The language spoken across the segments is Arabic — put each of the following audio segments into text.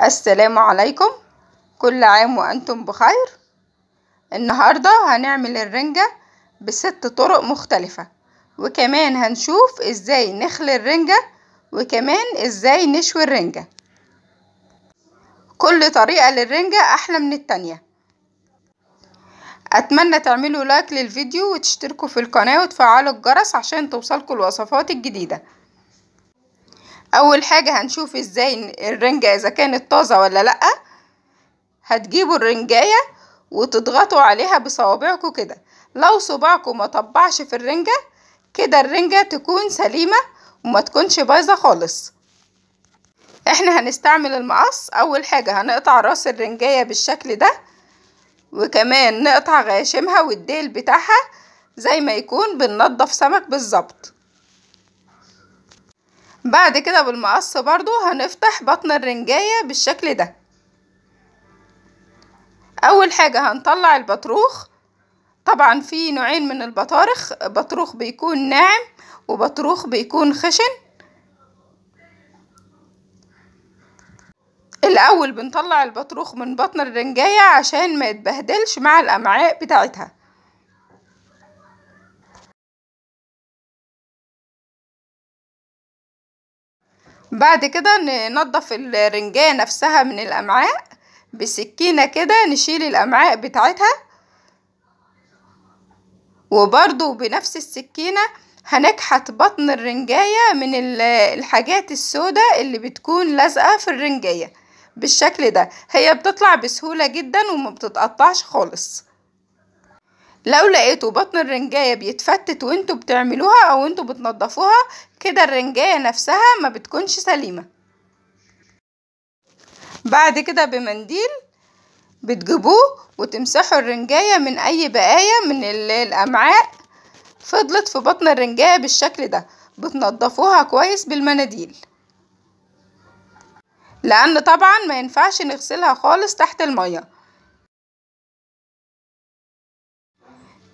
السلام عليكم كل عام وأنتم بخير النهاردة هنعمل الرنجة بست طرق مختلفة وكمان هنشوف ازاي نخلي الرنجة وكمان ازاي نشوي الرنجة كل طريقة للرنجة أحلى من التانية أتمنى تعملوا لايك للفيديو وتشتركوا في القناة وتفعلوا الجرس عشان توصلكوا الوصفات الجديدة اول حاجة هنشوف ازاي الرنجة اذا كانت طازة ولا لأ هتجيبوا الرنجاية وتضغطوا عليها بصوابعكم كده لو صباعكم ما طبعش في الرنجة كده الرنجة تكون سليمة وما تكونش بايظة خالص احنا هنستعمل المقص اول حاجة هنقطع راس الرنجاية بالشكل ده وكمان نقطع غاشمها والديل بتاعها زي ما يكون بننضف سمك بالظبط بعد كده بالمقص برضو هنفتح بطن الرنجاية بالشكل ده اول حاجة هنطلع البطروخ طبعا في نوعين من البطارخ بطروخ بيكون ناعم وبطروخ بيكون خشن الاول بنطلع البطروخ من بطن الرنجاية عشان ما يتبهدلش مع الامعاء بتاعتها بعد كده ننضف الرنجاية نفسها من الأمعاء بسكينة كده نشيل الأمعاء بتاعتها وبرضو بنفس السكينة هنكحت بطن الرنجاية من الحاجات السوداء اللي بتكون لازقة في الرنجاية بالشكل ده هي بتطلع بسهولة جدا وما بتتقطعش خالص لو لقيتوا بطن الرنجاية بيتفتت وانتوا بتعملوها او انتوا بتنضفوها كده الرنجاية نفسها ما بتكونش سليمة بعد كده بمنديل بتجيبوه وتمسحوا الرنجاية من اي بقايا من الامعاء فضلت في بطن الرنجاية بالشكل ده بتنضفوها كويس بالمناديل لان طبعا ما ينفعش نغسلها خالص تحت المية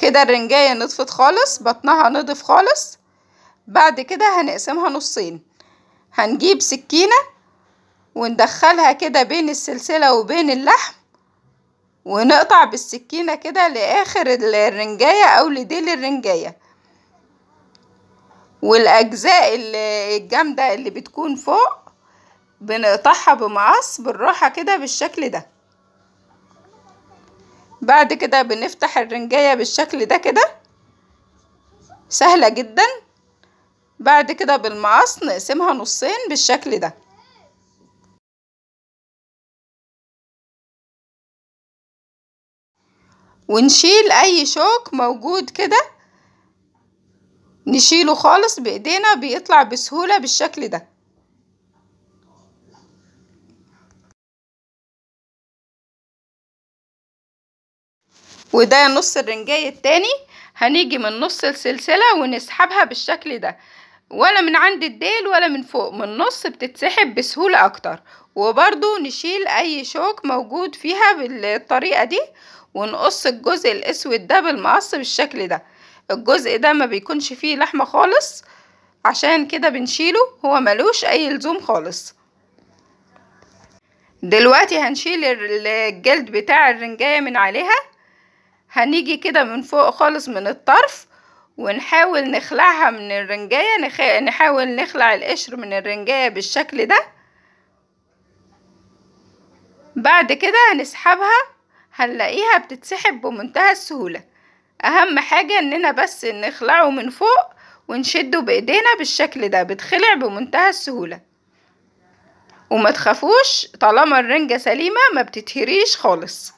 كده الرنجاية نضفت خالص بطنها نضف خالص بعد كده هنقسمها نصين هنجيب سكينة وندخلها كده بين السلسلة وبين اللحم ونقطع بالسكينة كده لآخر الرنجاية أو لديل الرنجاية والأجزاء الجامدة اللي بتكون فوق بنقطعها بمقص بالراحه كده بالشكل ده بعد كده بنفتح الرنجاية بالشكل ده كده سهلة جدا بعد كده بالمقص نقسمها نصين بالشكل ده ونشيل اي شوك موجود كده نشيله خالص بايدينا بيطلع بسهولة بالشكل ده وده نص الرنجاية التاني هنيجي من نص السلسلة ونسحبها بالشكل ده ولا من عند الديل ولا من فوق من النص بتتسحب بسهولة اكتر وبرضو نشيل اي شوك موجود فيها بالطريقة دي ونقص الجزء الاسود ده بالمقص بالشكل ده الجزء ده ما بيكونش فيه لحمة خالص عشان كده بنشيله هو ملوش اي لزوم خالص دلوقتي هنشيل الجلد بتاع الرنجاية من عليها هنيجي كده من فوق خالص من الطرف ونحاول نخلعها من الرنجاية نخ... نحاول نخلع القشر من الرنجاية بالشكل ده بعد كده هنسحبها هنلاقيها بتتسحب بمنتهى السهولة اهم حاجة اننا بس نخلعه من فوق ونشده بايدينا بالشكل ده بتخلع بمنتهى السهولة وما تخافوش طالما الرنجة سليمة ما بتتهريش خالص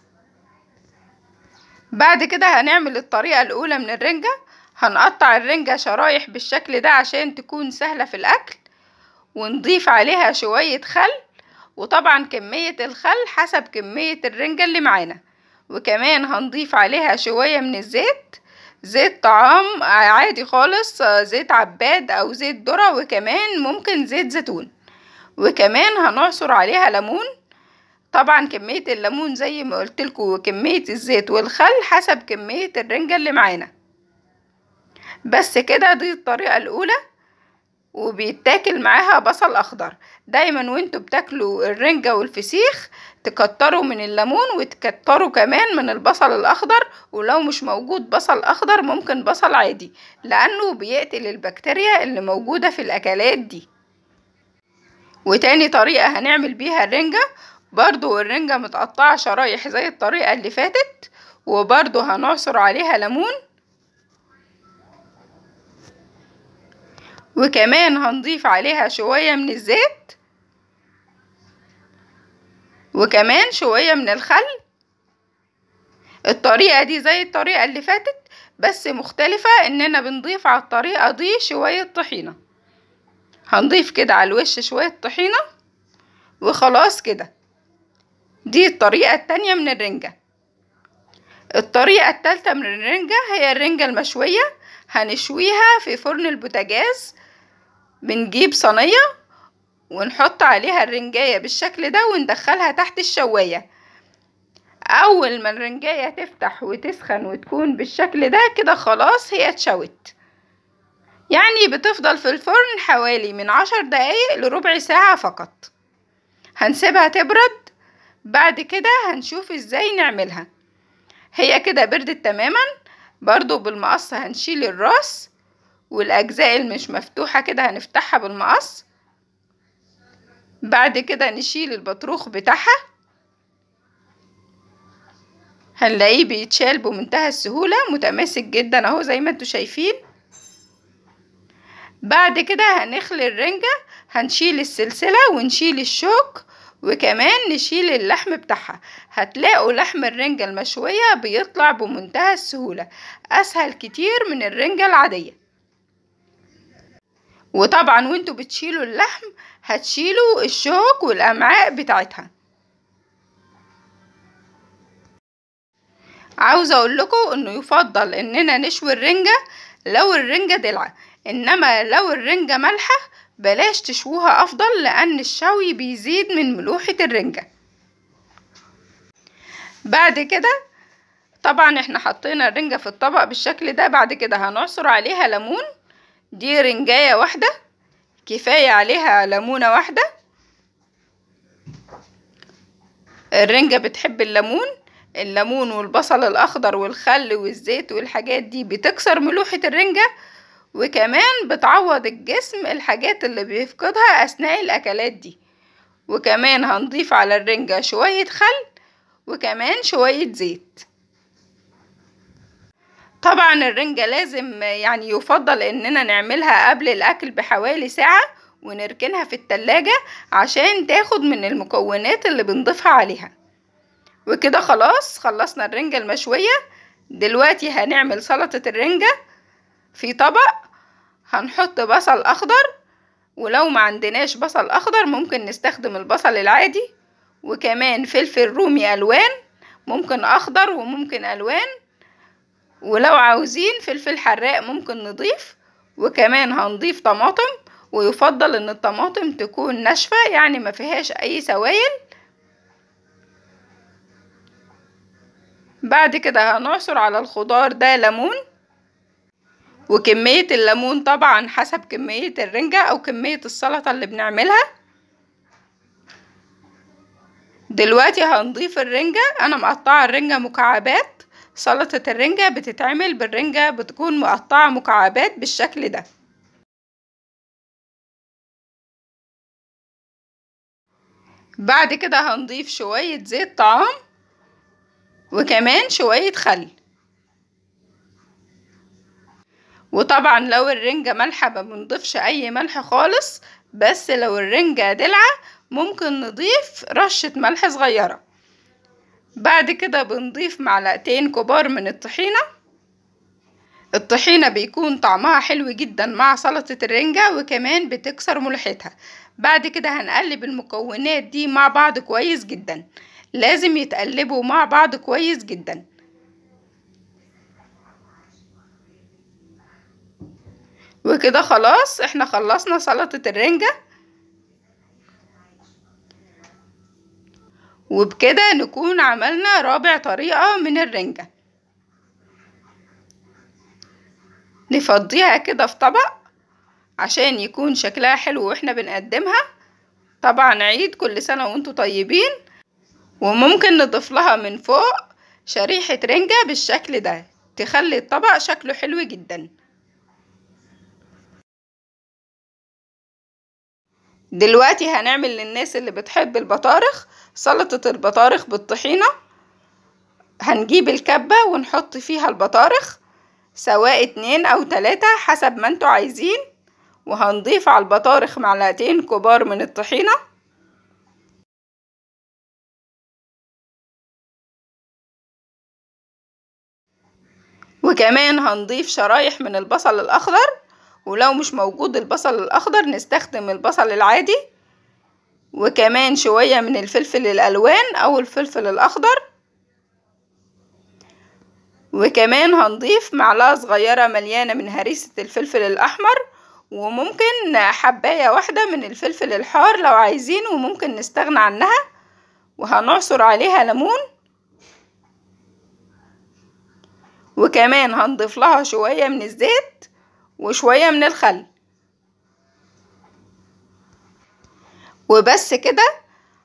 بعد كده هنعمل الطريقة الأولى من الرنجة هنقطع الرنجة شرايح بالشكل ده عشان تكون سهلة في الأكل ونضيف عليها شوية خل وطبعا كمية الخل حسب كمية الرنجة اللي معانا وكمان هنضيف عليها شوية من الزيت زيت طعام عادي خالص زيت عباد أو زيت ذرة وكمان ممكن زيت زيتون وكمان هنعصر عليها ليمون طبعا كمية الليمون زي ما قلتلكوا وكمية الزيت والخل حسب كمية الرنجة اللي معانا بس كده دي الطريقة الاولى وبيتاكل معاها بصل اخضر دايما وانتوا بتاكلوا الرنجة والفسيخ تكتروا من الليمون وتكتروا كمان من البصل الاخضر ولو مش موجود بصل اخضر ممكن بصل عادي لانه بيقتل البكتيريا اللي موجودة في الاكلات دي وتاني طريقة هنعمل بيها الرنجة برضو الرنجة متقطعة شرايح زي الطريقة اللي فاتت وبرضو هنعصر عليها ليمون وكمان هنضيف عليها شوية من الزيت وكمان شوية من الخل الطريقة دي زي الطريقة اللي فاتت بس مختلفة اننا بنضيف على الطريقة دي شوية طحينة هنضيف كده على الوش شوية طحينة وخلاص كده دي الطريقة التانية من الرنجة الطريقة التالتة من الرنجة هي الرنجة المشوية هنشويها في فرن البوتاجاز بنجيب صينية ونحط عليها الرنجاية بالشكل ده وندخلها تحت الشواية أول ما الرنجاية تفتح وتسخن وتكون بالشكل ده كده خلاص هي اتشوت يعني بتفضل في الفرن حوالي من عشر دقايق لربع ساعة فقط هنسيبها تبرد بعد كده هنشوف ازاي نعملها هي كده بردت تماما برضو بالمقص هنشيل الراس والأجزاء اللي مش مفتوحة كده هنفتحها بالمقص بعد كده نشيل البطروخ بتاعها هنلاقيه بيتشال بمنتهى السهولة متماسك جدا اهو زي ما انتوا شايفين بعد كده هنخلي الرنجة هنشيل السلسلة ونشيل الشوك وكمان نشيل اللحم بتاعها هتلاقوا لحم الرنجة المشوية بيطلع بمنتهى السهولة أسهل كتير من الرنجة العادية وطبعا وانتوا بتشيلوا اللحم هتشيلوا الشوك والأمعاء بتاعتها عاوزة اقول لكم انه يفضل اننا نشوي الرنجة لو الرنجة دلعة إنما لو الرنجة مالحة بلاش تشووها أفضل لأن الشوي بيزيد من ملوحة الرنجة بعد كده طبعا احنا حطينا الرنجة في الطبق بالشكل ده بعد كده هنعصر عليها ليمون دي رنجاية واحدة كفاية عليها ليمونة واحدة الرنجة بتحب الليمون الليمون والبصل الاخضر والخل والزيت والحاجات دي بتكسر ملوحة الرنجة وكمان بتعوض الجسم الحاجات اللي بيفقدها اثناء الاكلات دي وكمان هنضيف على الرنجة شوية خل وكمان شوية زيت طبعا الرنجة لازم يعني يفضل اننا نعملها قبل الاكل بحوالي ساعة ونركنها في التلاجة عشان تاخد من المكونات اللي بنضيفها عليها وكده خلاص خلصنا الرنجة المشوية دلوقتي هنعمل سلطة الرنجة في طبق هنحط بصل اخضر ولو ما عندناش بصل اخضر ممكن نستخدم البصل العادي وكمان فلفل رومي الوان ممكن اخضر وممكن الوان ولو عاوزين فلفل حراق ممكن نضيف وكمان هنضيف طماطم ويفضل ان الطماطم تكون ناشفة يعني ما فيهاش اي سوائل بعد كده هنعصر على الخضار ده ليمون وكمية الليمون طبعا حسب كمية الرنجة او كمية السلطة اللي بنعملها دلوقتي هنضيف الرنجة انا مقطعة الرنجة مكعبات سلطة الرنجة بتتعمل بالرنجة بتكون مقطعة مكعبات بالشكل ده بعد كده هنضيف شوية زيت طعام وكمان شوية خل وطبعا لو الرنجة ملحة ما بنضيفش اي ملح خالص بس لو الرنجة دلعة ممكن نضيف رشة ملح صغيرة بعد كده بنضيف معلقتين كبار من الطحينة الطحينة بيكون طعمها حلو جدا مع سلطة الرنجة وكمان بتكسر ملحتها بعد كده هنقلب المكونات دي مع بعض كويس جدا لازم يتقلبوا مع بعض كويس جدا وكده خلاص احنا خلصنا سلطة الرنجة وبكده نكون عملنا رابع طريقة من الرنجة نفضيها كده في طبق عشان يكون شكلها حلو واحنا بنقدمها طبعا عيد كل سنة وانتوا طيبين وممكن نضيف لها من فوق شريحة رنجة بالشكل ده تخلي الطبق شكله حلو جدا دلوقتي هنعمل للناس اللي بتحب البطارخ سلطة البطارخ بالطحينة هنجيب الكبة ونحط فيها البطارخ سواء اتنين او تلاتة حسب ما انتوا عايزين وهنضيف على البطارخ معلقتين كبار من الطحينه وكمان هنضيف شرايح من البصل الأخضر ولو مش موجود البصل الأخضر نستخدم البصل العادي وكمان شوية من الفلفل الألوان أو الفلفل الأخضر وكمان هنضيف معلقة صغيرة مليانة من هريسة الفلفل الأحمر وممكن حباية واحدة من الفلفل الحار لو عايزين وممكن نستغنى عنها وهنعصر عليها ليمون وكمان هنضيف لها شوية من الزيت وشوية من الخل وبس كده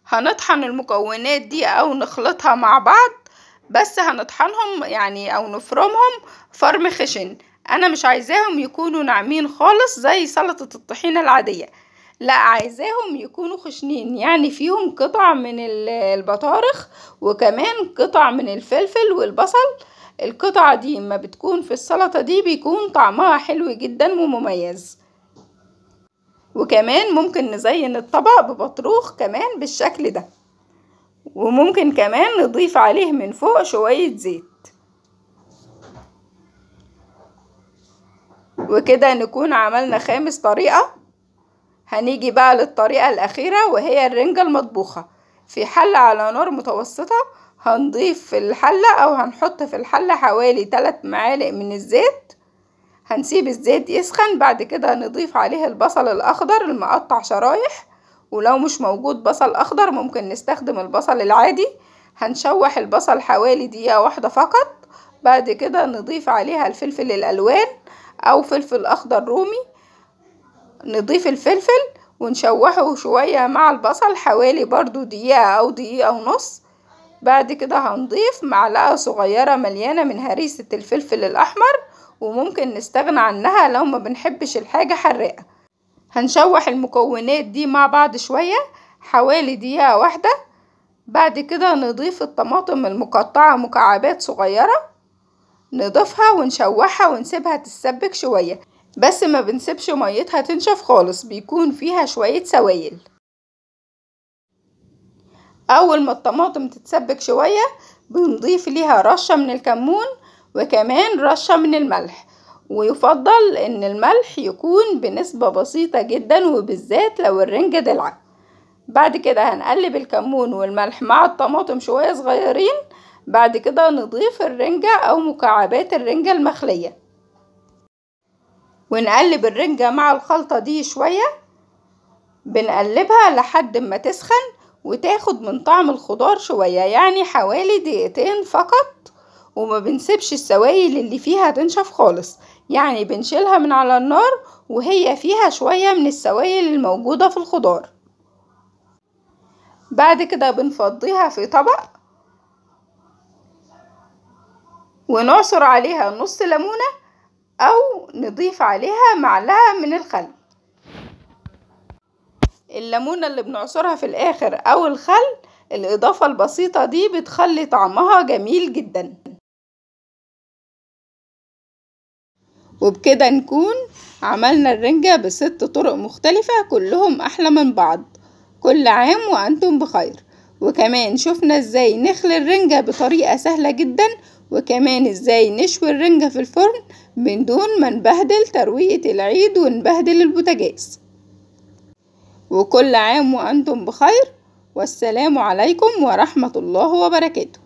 هنطحن المكونات دي او نخلطها مع بعض بس هنطحنهم يعني او نفرمهم فرم خشن انا مش عايزاهم يكونوا ناعمين خالص زي سلطة الطحينة العادية لا عايزاهم يكونوا خشنين يعني فيهم قطع من البطارخ وكمان قطع من الفلفل والبصل القطعة دي اما بتكون في السلطة دي بيكون طعمها حلو جدا ومميز وكمان ممكن نزين الطبق ببطروخ كمان بالشكل ده وممكن كمان نضيف عليه من فوق شوية زيت وكده نكون عملنا خامس طريقة هنيجي بقى للطريقة الأخيرة وهي الرنجة المطبوخة في حل على نار متوسطة هنضيف في الحلة أو هنحط في الحلة حوالي 3 معالق من الزيت هنسيب الزيت يسخن بعد كده هنضيف عليه البصل الأخضر المقطع شرايح ولو مش موجود بصل أخضر ممكن نستخدم البصل العادي هنشوح البصل حوالي دقيقة واحدة فقط بعد كده نضيف عليها الفلفل الألوان أو فلفل أخضر رومي نضيف الفلفل ونشوحه شوية مع البصل حوالي برضو دقيقة أو دقيقة ونص بعد كده هنضيف معلقة صغيرة مليانة من هريسة الفلفل الأحمر وممكن نستغنى عنها لو ما بنحبش الحاجة حراقة هنشوح المكونات دي مع بعض شوية حوالي دقيقة واحدة بعد كده نضيف الطماطم المقطعة مكعبات صغيرة نضيفها ونشوحها ونسيبها تتسبك شوية بس ما بنسيبش ميتها تنشف خالص بيكون فيها شوية سوائل اول ما الطماطم تتسبك شوية بنضيف ليها رشة من الكمون وكمان رشة من الملح ويفضل ان الملح يكون بنسبة بسيطة جدا وبالذات لو الرنجة دلع بعد كده هنقلب الكمون والملح مع الطماطم شوية صغيرين بعد كده نضيف الرنجة او مكعبات الرنجة المخلية ونقلب الرنجة مع الخلطة دي شوية بنقلبها لحد ما تسخن وتاخد من طعم الخضار شوية يعني حوالي دقيقتين فقط وما بنسيبش السوائل اللي فيها تنشف خالص يعني بنشيلها من على النار وهي فيها شوية من السوائل الموجودة في الخضار بعد كده بنفضيها في طبق ونعصر عليها نص ليمونة أو نضيف عليها معلقة من الخل الليمونة اللي بنعصرها في الآخر أو الخل الإضافة البسيطة دي بتخلي طعمها جميل جدا وبكده نكون عملنا الرنجة بست طرق مختلفة كلهم أحلى من بعض كل عام وأنتم بخير وكمان شفنا ازاي نخلي الرنجة بطريقة سهلة جدا وكمان ازاي نشوي الرنجة في الفرن من دون ما نبهدل ترويقة العيد ونبهدل البوتاجاز وكل عام وأنتم بخير والسلام عليكم ورحمة الله وبركاته